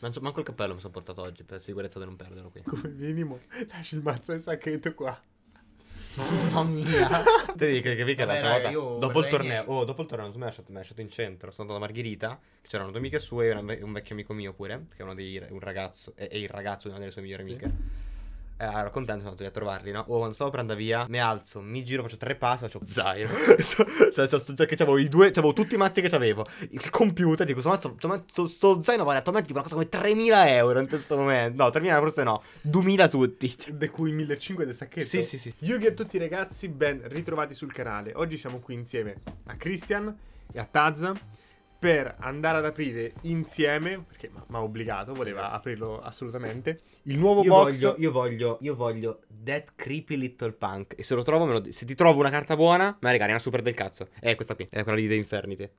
Manco, manco il cappello mi sono portato oggi per sicurezza di non perderlo qui. Come minimo, lasci il mazzo e il sacchetto qua. Mamma mia. Ti dico che mica l'altra volta. Dopo il, torneo, oh, dopo il torneo, mi ha lasciato, in centro. Sono andato da Margherita, che c'erano due amiche sue e un, vecchio amico mio pure, che è, dei, un ragazzo, è, è, il ragazzo di una delle sue migliori amiche eh, ero contento, sono andato a trovarli, no? Oh, quando stavo per andare via, mi alzo, mi giro, faccio tre passi, faccio zaino. Cioè, cioè, cioè, cioè, che avevo i due, c'avevo tutti i mazzi che c'avevo. Il computer, dico, sto, mazzo, sto, sto, sto zaino vale attualmente tipo una cosa come 3.000 euro in questo momento. No, 3.000 forse no, 2.000 tutti. Cioè, de cui 1.500 del sacchetto. Sì, sì, sì. Yugi a tutti ragazzi, ben ritrovati sul canale. Oggi siamo qui insieme a Christian e a Taz per andare ad aprire insieme, perché mi ha obbligato, voleva aprirlo assolutamente, il nuovo io box. Voglio, io voglio, io voglio That Creepy Little Punk. E se lo trovo, lo... se ti trovo una carta buona, ma regà, è una super del cazzo. È questa qui, è quella di The Infernity.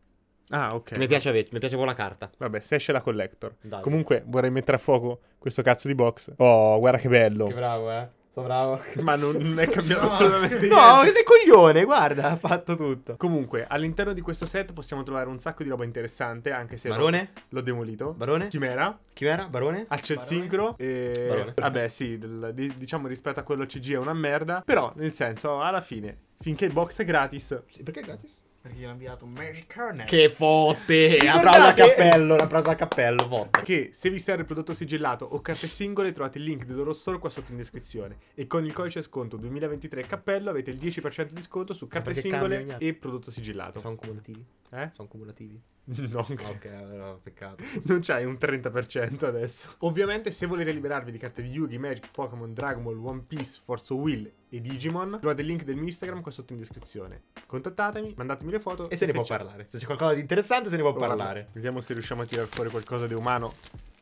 Ah, ok. Mi piace, mi piace proprio carta. Vabbè, se esce la collector. Dai. Comunque, vorrei mettere a fuoco questo cazzo di box. Oh, guarda che bello. Che bravo, eh. Sto bravo. Ma non, è cambiato no. assolutamente niente. No, sei coglione, guarda, ha fatto tutto. Comunque, all'interno di questo set possiamo trovare un sacco di roba interessante, anche se... Barone? L'ho demolito. Barone? Chimera. Chimera, Barone? Alcel Sincro. E... Barone. Vabbè, sì, del, di, diciamo rispetto a quello CG è una merda, però nel senso, alla fine, finché il box è gratis... Sì, perché è gratis? Perché gli ha inviato Mary Kernel. Che fotte! Ricordate... a cappello, l'applauso a cappello, fotte. Che se vi serve il prodotto sigillato o carte singole trovate il link del loro store qua sotto in descrizione. E con il codice sconto 2023 cappello avete il 10% di sconto su carte singole e prodotto sigillato. Sono cumulativi. Eh? Sono cumulativi. Non Ok, allora peccato. Non c'hai un 30% adesso. Ovviamente, se volete liberarvi di carte di Yugi, Magic, Pokémon, Dragon Ball, One Piece, Forza Will e Digimon, trovate il link del mio Instagram qua sotto in descrizione. Contattatemi, mandatemi le foto. E se, se ne può parlare. Se c'è qualcosa di interessante, se ne può Lo parlare. Vediamo se riusciamo a tirare fuori qualcosa di umano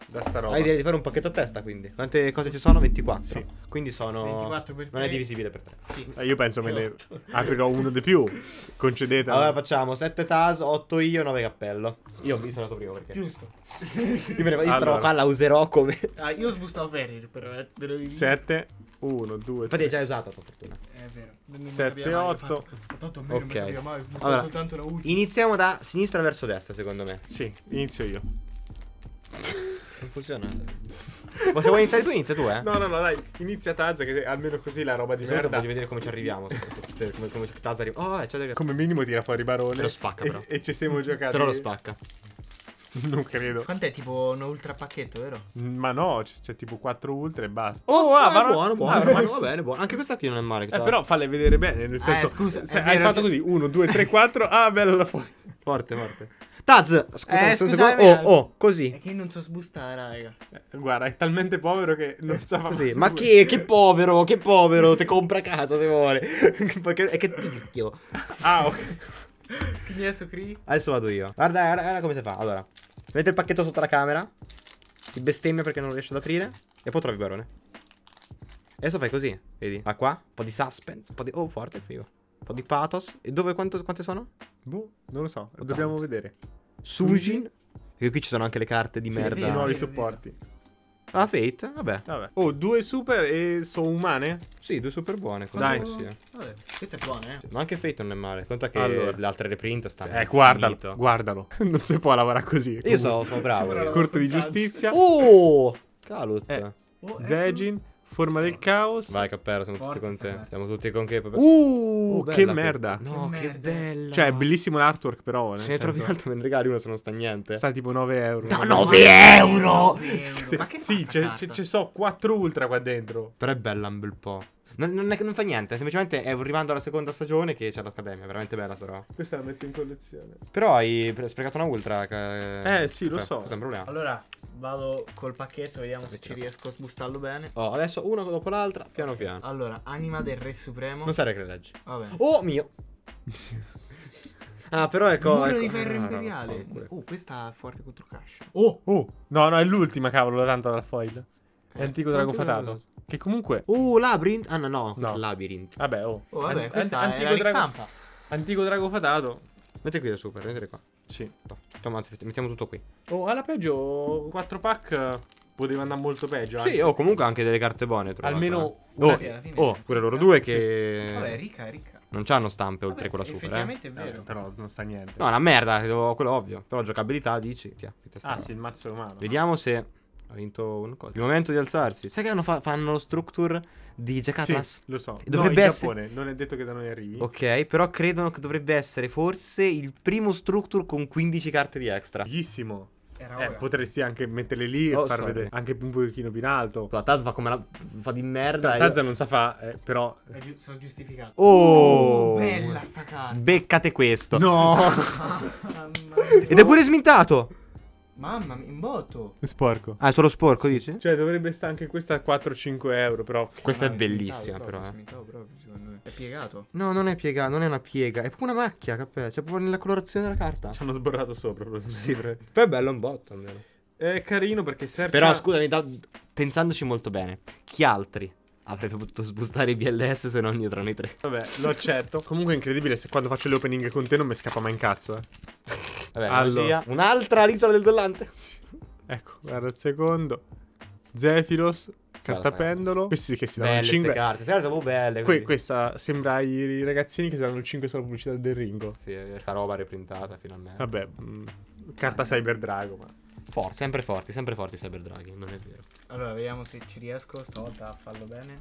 da sta roba. Hai idea di fare un pacchetto a testa, quindi. Quante cose ci sono? 24. Sì. Quindi sono 24 per 3. Non è divisibile per te. Sì. Eh, io penso me ne aprirò uno di più. Concedete. Allora facciamo 7 TAS, 8 io, 9 cappello. Io vi sono andato prima perché. Giusto. io me ne allora. starò qua, la userò come. Ah, io sbustavo Ferrir, però. 7 1 2 Infatti hai già usato per fortuna. Eh, è vero. 7 8 Ok. Allora, iniziamo da sinistra verso destra, secondo me. Sì, inizio io. Non funziona. Ma se vuoi iniziare tu, inizia tu, eh. No, no, no, dai, inizia Taz, che almeno così la roba di Io merda. Voglio vedere come ci arriviamo. Cioè, come, come Taz arriva. Oh, eh, c'è da... Come minimo tira fuori Barone. Te lo spacca, però. E, e ci siamo giocati. Però lo spacca. Non credo. Quant'è tipo un ultra pacchetto, vero? Mm, ma no, c'è tipo 4 ultra e basta. Oh, oh ah, eh, ma buono, buono, buono, va bene, buono. Anche questa qui non è male. Eh, cioè. però falle vedere bene, nel ah, senso. Eh, scusa, se hai vero, fatto cioè così: 1, 2, 3, 4. Ah, bella da fuori. Forte, forte. Taz, scusa, eh, scusa eh. oh, oh, così. È che non so sbustare, raga. Eh, guarda, è talmente povero che non sa fare. così. Ma che, che, povero, che povero, te compra casa se vuole. Perché è che tirchio. ah, ok. Adesso vado io. Guarda, guarda, guarda come si fa. Allora, mette il pacchetto sotto la camera. Si bestemmia perché non riesce ad aprire. E poi trovi il barone. Adesso fai così, vedi? Va qua, un po' di suspense, un po' di... Oh, forte, figo. Un po' di pathos. E dove quanto, quante sono? Boh, non lo so. Lo Dobbiamo vedere. Sujin. Perché qui ci sono anche le carte di sì, merda. Vero, I nuovi supporti. Ah, Fate? Vabbè. Vabbè. Oh, due super e sono umane? Sì, due super buone. Dai. Sì. Vabbè, questa è buona, eh. ma anche Fate non è male. Conta che allora. le altre reprint stanno. Eh, guardalo. Finito. Guardalo. non si può lavorare così. Comunque. Io sono, sono bravo. Corte di giustizia. Oh! Calut. Eh. Oh, ecco. Zegin. Forma del caos. Vai, Cappella, siamo Forza, tutti con te. Sarà. Siamo tutti con che. Uh, uh che merda. No, che, che bello. Cioè, bellissimo l'artwork, però. Se ne trovi altro, me ne regali uno, se non sta niente. Sta tipo 9 euro. Da 9 euro! 9 euro. Sì, sì ci so 4 ultra qua dentro. Però è bella un bel po'. Non, non, è, non fa niente, semplicemente è un rimando alla seconda stagione che c'è l'Accademia. veramente bella sta Questa la metto in collezione. Però hai sprecato una ultra. Che... Eh sì, lo Beh, so. problema. Allora vado col pacchetto, vediamo se ci riesco a sbustarlo bene. Oh, adesso uno dopo l'altra, piano okay. piano. Allora, anima del Re Supremo. Non sarei che leggi. Vabbè. Oh mio. Ah, però ecco. Muro ecco. di ferro ah, imperiale. No, no, no, oh, questa è forte contro Cash. Oh! oh! No, no, è l'ultima, cavolo, tanto dal foil. È antico drago fatato. Che comunque. Uh, Labyrinth? Ah, no, no. no. Labyrinth. Vabbè, oh. oh vabbè, questa An- antico è drago... stampa. Antico drago fatato. Mette qui da super, metti qua. Sì. No, tutto, anzi, mettiamo tutto qui. Oh, alla peggio 4 pack poteva andare molto peggio. Sì, o oh, comunque anche delle carte buone. Almeno. Eh. Oh, fine, fine. oh, pure loro due che. Sì. è ricca, è ricca. Non c'hanno stampe oltre quella super. Eh. Effettivamente eh. è vero. Eh, però non sta niente. No, è una merda, quello ovvio. Però giocabilità dici. Tia, ah, sì, il mazzo umano. Vediamo no? se. Ha vinto un colpo. Il momento di alzarsi. Sai che fa- fanno lo structure di Jack Sì, lo so. Dovrebbe no, in Giappone, non è detto che da noi arrivi. Ok, però credono che dovrebbe essere forse il primo structure con 15 carte di extra. Bellissimo. Eh, potresti anche metterle lì oh, e far sorry. vedere anche un pochino più in alto. La Taz fa come la fa di merda. La Taz io... non sa fa, eh, però. Gi- sono giustificato. Oh, oh, bella sta carta. Beccate questo. No. Ed è pure smintato. Mamma mia, in botto. È sporco. Ah, è solo sporco, sì. dici? Cioè, dovrebbe stare anche questa a 4-5 euro, però. Ah, questa è bellissima, però. Eh. Proprio, eh. proprio, è piegato. No, non è piegato, non è una piega. È proprio una macchia, capè. Cioè, proprio nella colorazione della carta. Ci hanno sborrato sopra, proprio così. Poi è bello un botto, almeno. È carino perché serve. Però, scusami, da... pensandoci molto bene, chi altri avrebbe potuto sbustare i BLS se non io tra noi tre. Vabbè, lo accetto. Comunque è incredibile se quando faccio le opening con te non mi scappa mai in cazzo, eh. Vabbè, allora. Un'altra risola del Dollante. Ecco, guarda il secondo. Zefiros, cartapendolo. Questi che si danno belle 5. carte, queste carte sono belle. Que- questa sembra i ragazzini che si danno il 5 sulla pubblicità del Ringo. Sì, la roba reprintata finalmente. Vabbè, mh, mm, carta Cyber Drago, ma Forti, sempre forti, sempre forti Cyber Draghi, non è vero. Allora, vediamo se ci riesco stavolta a farlo bene.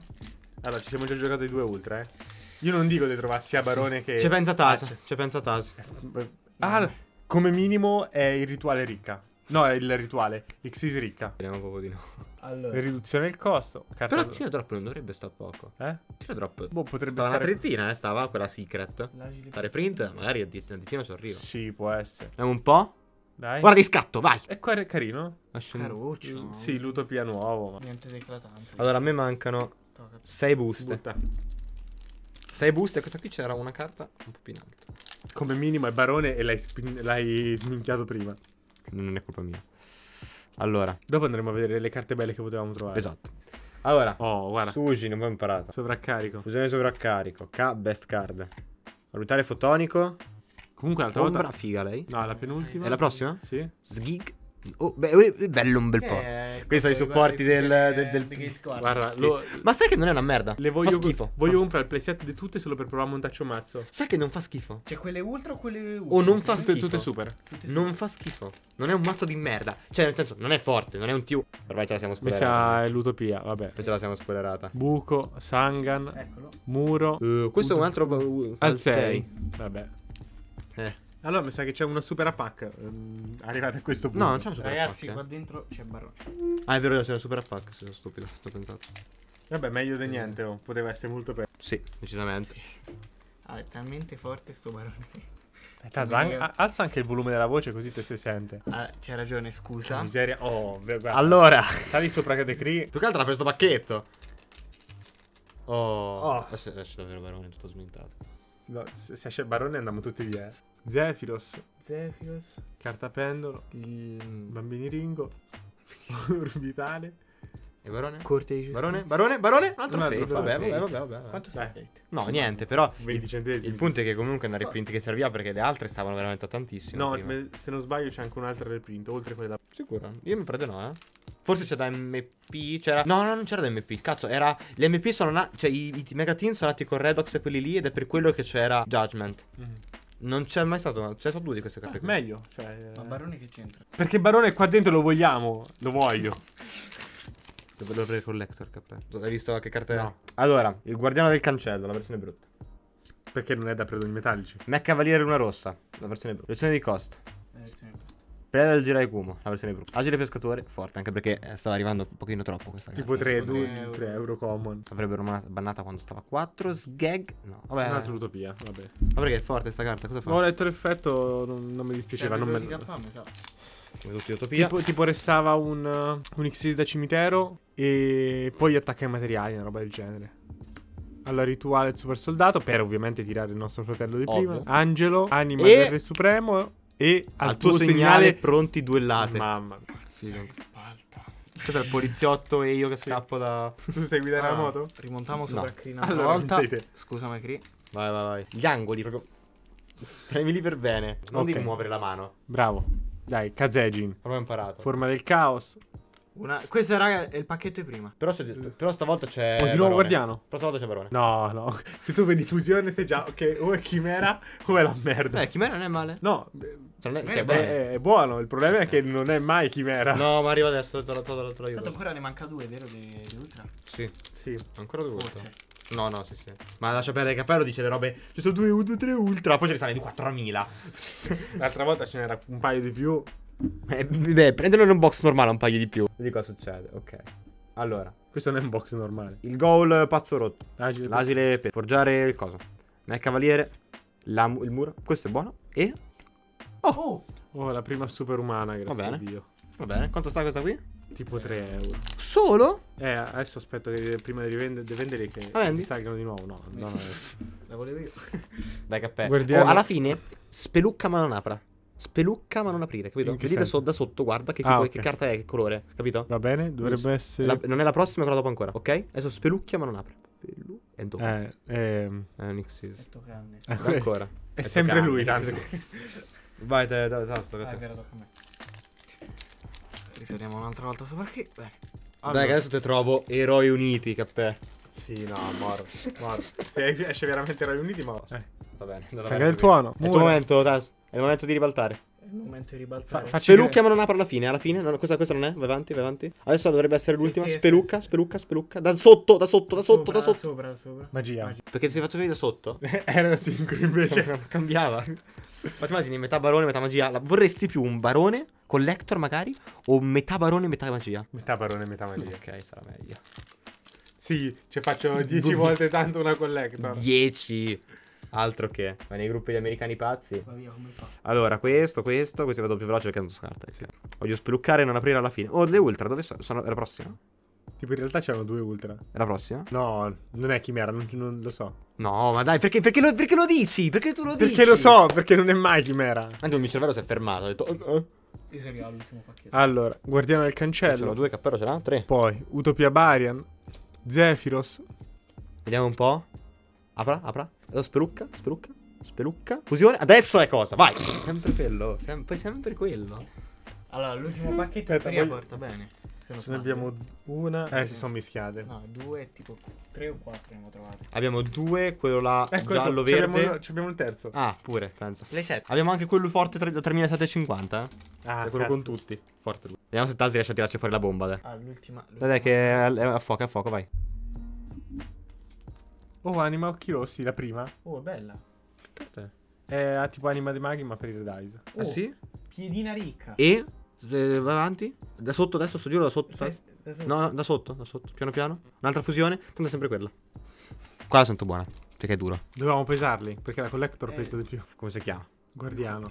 Allora, ci siamo già giocati due ultra, eh. Io non dico di trovarsi a Barone sì. che... C'è pensa Tasa, eh, c'è pensa Tasa. Eh, eh, mm. Ah, come minimo è il rituale ricca. No, è il rituale. Xyz ricca. Vediamo proprio di no. Allora. Riduzione del costo. Carta Però Tira Drop non dovrebbe stare poco. Eh? Tira Drop. Boh, potrebbe stare... una trentina, eh, stava quella secret. Fare print, magari a decina ci arriva. Sì, può essere. Andiamo un po'. Dai. Guarda di scatto, vai. E qua è carino. Lascia Caruccio. Mm, sì, l'utopia nuovo. Niente di eclatante. Allora, a me mancano 6 buste. 6 buste. Questa qui c'era una carta un po' più in alto come minimo è barone e l'hai, l'hai sminchiato prima. Non è colpa mia. Allora. Dopo andremo a vedere le carte belle che potevamo trovare. Esatto. Allora, oh, guarda. Suji, non ho imparato. Sovraccarico. Fusione sovraccarico. K, best card. Valutare fotonico. Comunque, l'altra volta. figa lei. No, è la penultima. È la prossima? Sì. Sgig. Oh, beh, eh, eh, bello un bel po'. Eh, Questi sono i supporti eh, del, del, del, del... Guarda, sì. lo... Ma sai che non è una merda? Le voglio, fa schifo. Voglio comprare il playset di tutte solo per provare a montaccio mazzo. Sai che non fa schifo? Cioè quelle ultra o quelle ultra? O non fa tutte, schifo. Tutte super. tutte super. Non fa schifo. Non è un mazzo di merda. Cioè, nel senso, non è forte, non è un TU. Ormai ce la siamo spoilerata. Mi sa è l'utopia, vabbè. Sì. Ce la siamo spoilerata. Buco, Sangan, Eccolo. muro. Uh, questo Ut è un altro... Uh, al 6. Vabbè. Eh. Allora mi sa che c'è una super pack um, ehm, arrivata a questo punto. No, non c'è una super Ragazzi, qua eh. dentro c'è Barone. Ah, è vero, c'è una super pack, sono stupido, sto pensando. Vabbè, meglio di niente, oh. poteva essere molto peggio. Sì, decisamente. Sì. Ah, è talmente forte sto Barone. Aspetta, eh, an alza anche il volume della voce così te si sente. Ah, c'hai ragione, scusa. Miseria. Oh, vabbè. Allora, sali sopra che decree. Più che altro ha questo pacchetto. Oh. oh. Adesso esce davvero Barone tutto smintato. No, se esce il Barone andiamo tutti via. Eh. Zefiros. Zefiros. Cartapendolo. Il... Bambini Ringo. Orbitale. E Barone? Corte di giustizia. Barone? Barone? Barone? Un altro, un altro fate. Fate. Vabbè, vabbè, vabbè, vabbè. Quanto sei? No, niente, però. 20 centesimi. Il punto è che comunque è una reprint che serviva perché le altre stavano veramente a tantissimo. No, prima. se non sbaglio c'è anche un'altra reprint, oltre quella. Sicuro? Io mi prendo no, eh. Forse c'è da MP, c'era... No, no, non c'era da MP, cazzo, era... Le MP sono nati... Cioè, i, i Team sono nati con Redox e quelli lì ed è per quello che c'era Judgment. Mm -hmm. Non c'è mai stato una. C'è stato due di queste carte. Ah, meglio. Cioè, Ma eh. Barone che c'entra? Perché Barone qua dentro lo vogliamo. Lo voglio. Dove lo recollector KP. Hai visto che carta No. Allora, il guardiano del cancello, la versione brutta. Perché non è da predoni metallici? Mac Cavaliere una rossa, la versione brutta. Lezione di costo. Eh, certo. Preda del Girai Kumo, la versione brutta. Agile pescatore, forte, anche perché eh, stava arrivando un pochino troppo questa Tipo 3, 2, 3 euro common. Avrebbero bannata quando stava a 4. Sgag, no, vabbè. Un'altra utopia, vabbè. Ma perché è forte sta carta, cosa fa? Ho letto l'effetto, non, non, mi dispiaceva, non me lo... Come tutti utopia. Tipo, tipo restava un, uh, un Xyz da cimitero e poi attacca i materiali, una roba del genere alla rituale super soldato per ovviamente tirare il nostro fratello di Ovvio. prima. Angelo, anima e... del re supremo e al, al tuo, tuo, segnale, segnale pronti duellate. Mamma mia. Sì. Questo è il poliziotto e io che scappo da... Tu sai guidare ah, la moto? Rimontiamo sopra no. Cree allora, volta. Scusami Cree. Vai, vai, vai. Gli angoli proprio... Premili per bene. Non okay. devi muovere la mano. Bravo. Dai, Kazejin. ho imparato. Forma del caos. Una... Questo raga è il pacchetto di prima. Però, però stavolta c'è. Oh, di nuovo guardiano. Però stavolta c'è Barone. No, no. Se tu vedi fusione, sei già. Ok, o è chimera o è la merda. Eh, chimera non è male. No. Cioè, non è, cioè, è, è, buono. Il problema è che non è mai chimera. No, ma arriva adesso. Te lo, te lo, Tanto ancora ne manca due, vero? Di, Ultra? Sì. Sì. Ancora due. Forse. No, no, sì, sì. Ma lascia perdere il Capello dice le robe. Ci sono due, due, tre ultra. Poi ce ne sale di 4000. L'altra volta ce n'era un paio di più. Eh, beh, prendelo in un box normale un paio di più. Vedi cosa succede, ok. Allora. Questo non è un box normale. Il goal eh, pazzo rotto. L'asile, ah, L'asile per forgiare il coso. Nel cavaliere. La, il muro. Questo è buono. E... Oh! Oh, oh la prima superumana, grazie Va bene. a Dio. Va bene. Quanto sta questa qui? Tipo 3 euro. Solo? Eh, adesso aspetto che prima di vendere che mi salgano di nuovo. No, no, no. La volevo io. Dai, cappello. Guardiamo. Oh, alla fine, spelucca ma non apra spelucca ma non aprire, capito? Vedi so- da, sotto, guarda che, ah, che, okay. che, carta è, che colore, capito? Va bene, dovrebbe essere... La, non è la prossima, è quella dopo ancora, ok? Adesso spelucchia ma non apre. Spelu- è dopo. Eh, ehm... Anixis. Eh, è eh, ancora. È, è sempre lui, tanto. Vai, te, te, tasto. Ah, è vero, tocca a me. un'altra volta sopra qui. Bene. Allora. Dai, adesso ti trovo Eroi Uniti, cappè. Sì, no, moro. moro. Se esce veramente Eroi Uniti, ma... Eh. Va bene. Sangue del tuono. È il tuo momento, Tasso. È il momento di ribaltare. È il momento di ribaltare. Fa, spelucchia ma non apro alla fine. Alla fine. No, questa, questa, non è. Vai avanti, vai avanti. Adesso dovrebbe essere sì, l'ultima. Sì, spelucca, sì. spelucca, spelucca. Da sotto, da sotto, da sotto, sopra, da sotto. Sopra, sopra. Magia. Magia. Perché ti faccio vedere da sotto? Era sincro invece. Cambiava. Ma ti immagini metà barone, metà magia. La, vorresti più un barone, collector magari? O metà barone, metà magia? Metà barone, metà magia. Ok, sarà meglio. Sì, ci faccio 10 volte tanto una collector. 10. Altro che, ma nei gruppi di americani pazzi. Via, come allora, questo, questo, questo vado più veloce perché non so scarta. Eh, sì. Voglio spluccare e non aprire alla fine. Oh, le ultra, dove sono? sono è la prossima? Tipo, in realtà c'erano due ultra. È la prossima? No, non è chimera, non, non lo so. No, ma dai, perché, perché, lo, perché lo, dici? Perché tu lo perché dici? Perché lo so, perché non è mai chimera. Anche il mio cervello si è fermato, ho detto... Uh, uh. Allora, guardiano del cancello. Sono due, Cappello ce l'ha? Tre. Poi, Utopia Barian, Zephyros. Vediamo un po'. Apra, apra. Spelucca, spelucca, spelucca. Fusione. Adesso è cosa? Vai. Sempre quello. Sem poi sempre quello. Allora, l'ultimo eh, pacchetto Aspetta, in teoria porta bene. Se non ne abbiamo una. Eh, si sono mischiate. No, due, tipo tre o quattro abbiamo trovate. Abbiamo due, quello là ecco, ecco giallo ecco, verde. Abbiamo, abbiamo il terzo. Ah, pure, penso. Le sette. Abbiamo anche quello forte da 3750. Eh? Ah, cioè, quello con tutti. Forte. lui. Vediamo se Taz riesce a tirarci fuori la bomba. Dai. Ah, l'ultima. Dai, dai, che è a fuoco, a fuoco, vai. Oh, anima occhi rossi, la prima. Oh, è bella. Perché? È tipo anima dei maghi, ma per il Red Oh, ah, sì? Piedina ricca. E? va avanti? Da sotto adesso, sto giro da sotto. Aspetta, da sotto. No, no, da sotto, da sotto. Piano piano. Un'altra fusione. Tanto è sempre quella. Qua la sento buona. Perché è dura. Dovevamo pesarli, perché la collector eh. pesa di più. Come si chiama? Guardiano.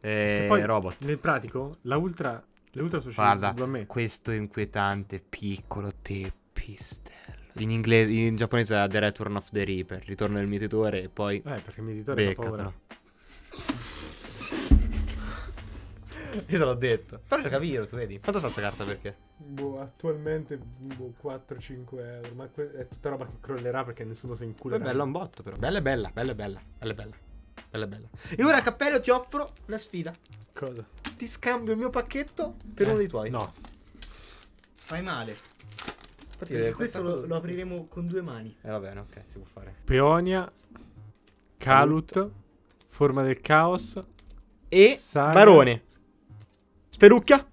Eh, e poi, robot. Nel pratico, la ultra... Le ultra sono Guarda, questo è inquietante, piccolo teppister. In, inglese, in giapponese era The Return of the Reaper, ritorno del mietitore e poi... Eh, perché il mietitore beccatelo. Io te l'ho detto. Però c'è capito, tu vedi. Quanto sta sta carta perché? Boh, attualmente boh, 4-5 euro, ma que- è tutta roba che crollerà perché nessuno si inculerà. Poi è bella un botto però. Bella è bella, bella è bella, bella è bella. Bella è bella. E ora cappello ti offro una sfida. Cosa? Ti scambio il mio pacchetto per eh, uno dei tuoi. No. Fai male. Infatti, questo lo, lo, apriremo con due mani. eh, va bene, ok, si può fare. Peonia, Calut, Forma del Caos e Saga. Barone. Sperucchia.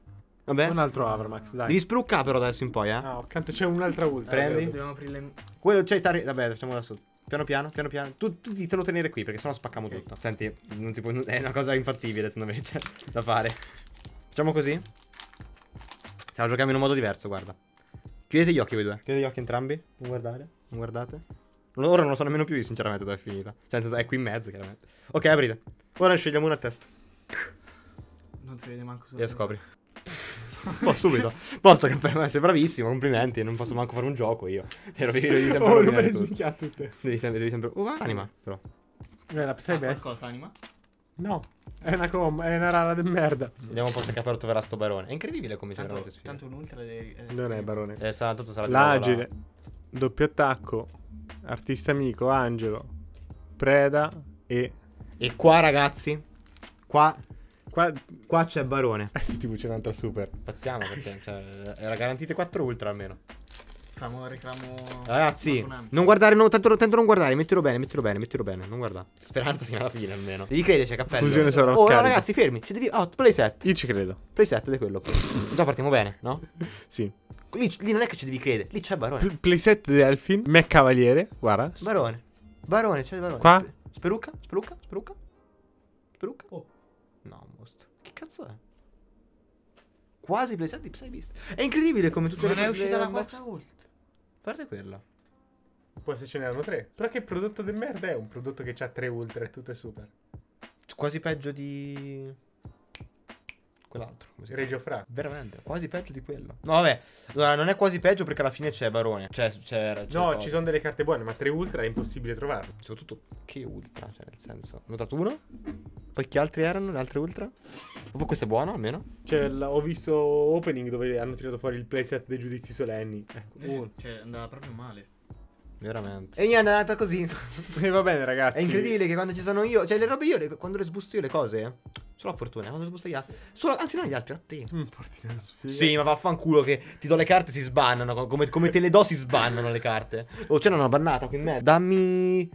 Vabbè. Un altro Avramax, dai. Devi sperucca però adesso in poi, eh. No, accanto c'è un'altra ultra. Prendi. Dobbiamo aprirle. Quello c'è cioè, Vabbè, facciamo da sotto. Piano piano, piano piano. Tu, tu te lo tenere qui perché sennò spaccamo okay. tutto. Senti, non si può. È una cosa infattibile, secondo me, cioè, da fare. Facciamo così. Stiamo giocando in un modo diverso, guarda. Chiudete gli occhi voi due. Chiudete gli occhi entrambi. Non guardare. Non guardate. Ora non lo so nemmeno più, sinceramente, dove è finita. Cioè, è qui in mezzo, chiaramente. Ok, aprite. Ora ne scegliamo una a testa. Non si vede manco solo. E scopri. Po' subito. Posso che per me sei bravissimo, complimenti. Non posso manco fare un gioco io. Cioè, devi, devi sempre oh, rovinare tutto. Tutte. Devi sempre, devi sempre. Uh, anima, però. Eh, la sarebbe. Qualcosa, anima. No, è una com, è una rara de merda. Vediamo un po' se Capero troverà sto barone. È incredibile come ci veramente sfida. Tanto un ultra dei, eh, Non è barone. Eh, sarà, tutto sarà L'agile. Doppio attacco. Artista amico, angelo. Preda e... E qua ragazzi, qua... Qua, qua c'è barone. Eh sì, tipo c'è un'altra super. Pazziamo perché cioè, era garantite 4 ultra almeno. Stiamo reclamo. Ragazzi, non guardare, no, tanto, tanto, non guardare, mettilo bene, mettilo bene, mettilo bene, non guardare. Speranza fino alla fine almeno. Devi c'è cappello. Fusione sarà Oh, no, ragazzi, fermi. Ci devi. Oh, playset. Io ci credo. Playset è quello. Già partiamo bene, no? sì. Lì, lì, non è che ci devi credere, lì c'è Barone. P playset Delfin, Me Cavaliere, guarda. Barone. Barone, c'è Barone. Qua? Sperucca, sperucca, sperucca. Sperucca. Oh. No, mostro. Che cazzo è? Quasi playset di Psybeast. È incredibile come tutte non le Non è uscita la quarta volta parte quella. Poi se ce ne n'erano tre. Però che prodotto del merda è un prodotto che ha tre ultra e tutto è super. Quasi peggio di quell'altro. Reggio Frac. Veramente, quasi peggio di quello. No, vabbè, allora, non è quasi peggio perché alla fine c'è Barone. Cioè, c'è, c'è, c'è no, cosa. ci sono delle carte buone, ma tre Ultra è impossibile trovarle. Soprattutto che Ultra, cioè nel senso. Ho notato uno? Poi chi altri erano? Le altre Ultra? Proprio questo è buono almeno? Cioè, ho visto Opening dove hanno tirato fuori il playset dei giudizi solenni. Ecco, eh, eh Cioè, andava proprio male. Veramente. E niente, è andata così. va bene, ragazzi. È incredibile che quando ci sono io, cioè le robe io, le, quando le sbusto io le cose, eh. Solo a fortuna, eh, quando si sposta gli altri. Solo, anzi, non gli altri, a te. Mm, sì, ma vaffanculo che ti do le carte si sbannano. Come, come te le do si sbannano le carte. Oh, c'è una bannata qui in mezzo. Dammi.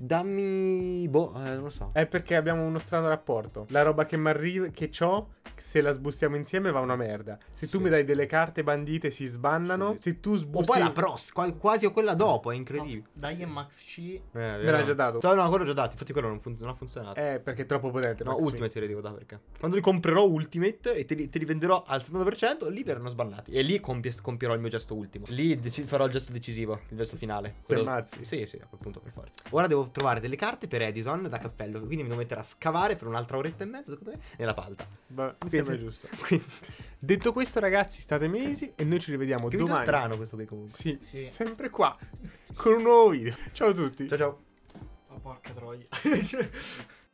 Dammi. Boh, eh, non lo so. È perché abbiamo uno strano rapporto. La roba che mi arriva, che ho, se la sbustiamo insieme va una merda. Se sì. tu mi dai delle carte bandite si sbannano. Sì. Se tu sbusti. O poi la pros, quasi o quella dopo, è incredibile. No, dai sì. Max C. Eh, me l'ha già dato. No, no, quello l'ho già dato. Infatti, quello non, fun- non, ha funzionato. Eh, perché è troppo potente. No, Max Ultimate te le devo dare perché. Quando li comprerò Ultimate e te li, te li venderò al 70%, lì verranno sbannati. E lì compi- compierò il mio gesto ultimo. Lì dec- farò il gesto decisivo, il gesto finale. Quello... Per mazzi. Sì, sì, a quel punto per forza. Ora devo trovare delle carte per Edison da cappello. Quindi mi devo mettere a scavare per un'altra oretta e mezza, secondo me, nella palta. Beh, mi sembra giusto. Detto questo, ragazzi, state mesi e noi ci rivediamo che domani. È strano questo qui comunque. Sì, sì, sempre qua con un nuovo video. Ciao a tutti. Ciao ciao. La oh, porca troia.